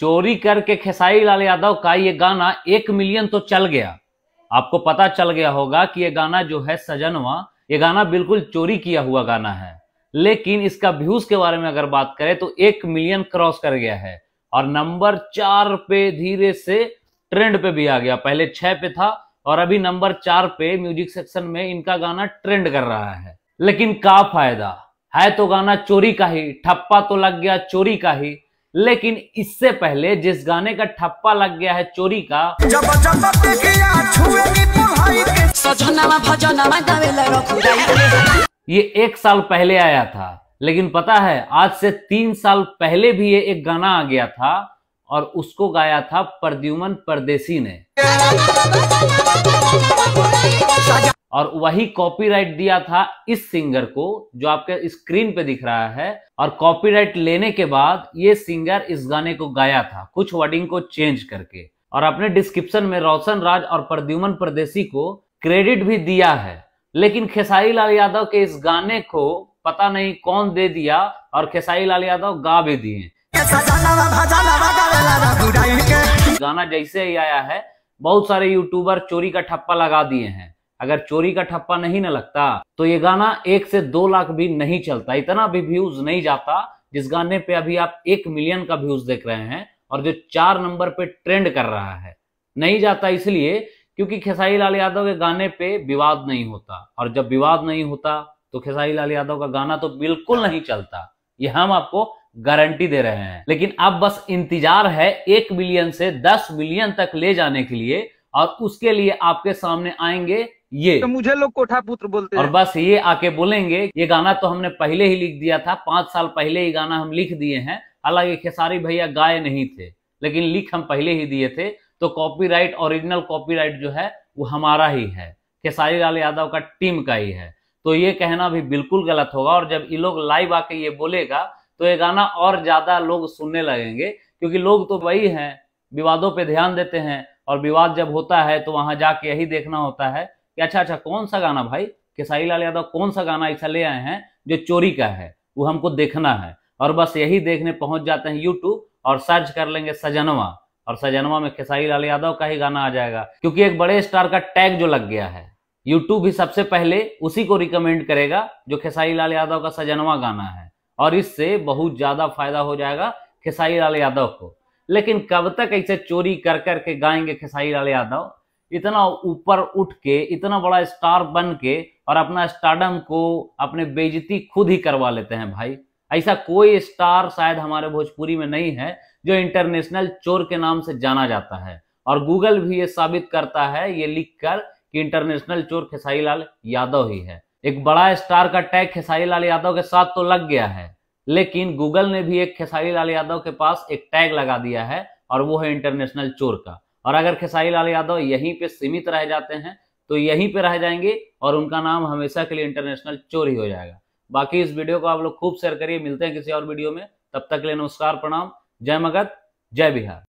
चोरी करके खेसारी लाल यादव का ये गाना एक मिलियन तो चल गया आपको पता चल गया होगा कि ये गाना जो है सजनवा ये गाना बिल्कुल चोरी किया हुआ गाना है लेकिन इसका व्यूज के बारे में अगर बात करें तो एक मिलियन क्रॉस कर गया है और नंबर चार पे धीरे से ट्रेंड पे भी आ गया पहले छह पे था और अभी नंबर चार पे म्यूजिक सेक्शन में इनका गाना ट्रेंड कर रहा है लेकिन का फायदा है तो गाना चोरी का ही ठप्पा तो लग गया चोरी का ही लेकिन इससे पहले जिस गाने का ठप्पा लग गया है चोरी का जब जब ये एक साल पहले आया था लेकिन पता है आज से तीन साल पहले भी ये एक गाना आ गया था और उसको गाया था परद्युमन परदेसी ने और वही कॉपीराइट दिया था इस सिंगर को जो आपके स्क्रीन पे दिख रहा है और कॉपीराइट लेने के बाद ये सिंगर इस गाने को गाया था कुछ वर्डिंग को चेंज करके और अपने डिस्क्रिप्शन में रोशन राज और प्रद्युमन परदेशी को क्रेडिट भी दिया है लेकिन खेसारी लाल यादव के इस गाने को पता नहीं कौन दे दिया और खेसारी लाल यादव गा भी दिए गाना जैसे ही आया है बहुत सारे यूट्यूबर चोरी का ठप्पा लगा दिए हैं अगर चोरी का ठप्पा नहीं ना लगता तो ये गाना एक से दो लाख भी नहीं चलता इतना भी व्यूज नहीं जाता जिस गाने पे अभी आप एक मिलियन का व्यूज देख रहे हैं और जो चार नंबर पे ट्रेंड कर रहा है नहीं जाता इसलिए क्योंकि खेसाई लाल यादव के गाने पे विवाद नहीं होता और जब विवाद नहीं होता तो खेसाई लाल यादव का गाना तो बिल्कुल नहीं चलता यह हम आपको गारंटी दे रहे हैं लेकिन अब बस इंतजार है एक मिलियन से दस मिलियन तक ले जाने के लिए और उसके लिए आपके सामने आएंगे ये तो मुझे लोग कोठा पुत्र बोलते हैं और बस ये आके बोलेंगे ये गाना तो हमने पहले ही लिख दिया था पांच साल पहले ये गाना हम लिख दिए हैं हालांकि खेसारी भैया गाए नहीं थे लेकिन लिख हम पहले ही दिए थे तो कॉपीराइट ओरिजिनल कॉपीराइट जो है वो हमारा ही है खेसारी लाल यादव का टीम का ही है तो ये कहना भी बिल्कुल गलत होगा और जब ये लोग लाइव आके ये बोलेगा तो ये गाना और ज्यादा लोग सुनने लगेंगे क्योंकि लोग तो वही है विवादों पर ध्यान देते हैं और विवाद जब होता है तो वहां जाके यही देखना होता है कि अच्छा अच्छा कौन सा गाना भाई खेसारी लाल यादव कौन सा गाना ऐसा ले आए हैं जो चोरी का है वो हमको देखना है और बस यही देखने पहुंच जाते हैं यूट्यूब और सर्च कर लेंगे सजनवा और सजनवा में खेसारी लाल यादव का ही गाना आ जाएगा क्योंकि एक बड़े स्टार का टैग जो लग गया है यूट्यूब भी सबसे पहले उसी को रिकमेंड करेगा जो खेसारी लाल यादव का सजनवा गाना है और इससे बहुत ज्यादा फायदा हो जाएगा खेसारी लाल यादव को लेकिन कब तक ऐसे चोरी कर करके गाएंगे खेसारी लाल यादव इतना ऊपर उठ के इतना बड़ा स्टार बन के और अपना स्टार्डम को अपने बेजती खुद ही करवा लेते हैं भाई ऐसा कोई स्टार शायद हमारे भोजपुरी में नहीं है जो इंटरनेशनल चोर के नाम से जाना जाता है और गूगल भी ये साबित करता है ये लिख कर कि इंटरनेशनल चोर खेसारी लाल यादव ही है एक बड़ा स्टार का टैग खेसारी लाल यादव के साथ तो लग गया है लेकिन गूगल ने भी एक खेसारी लाल यादव के पास एक टैग लगा दिया है और वो है इंटरनेशनल चोर का और अगर खेसारी लाल यादव यहीं पे सीमित रह जाते हैं तो यहीं पे रह जाएंगे और उनका नाम हमेशा के लिए इंटरनेशनल चोरी हो जाएगा बाकी इस वीडियो को आप लोग खूब शेयर करिए मिलते हैं किसी और वीडियो में तब तक के लिए नमस्कार प्रणाम जय मगध जय बिहार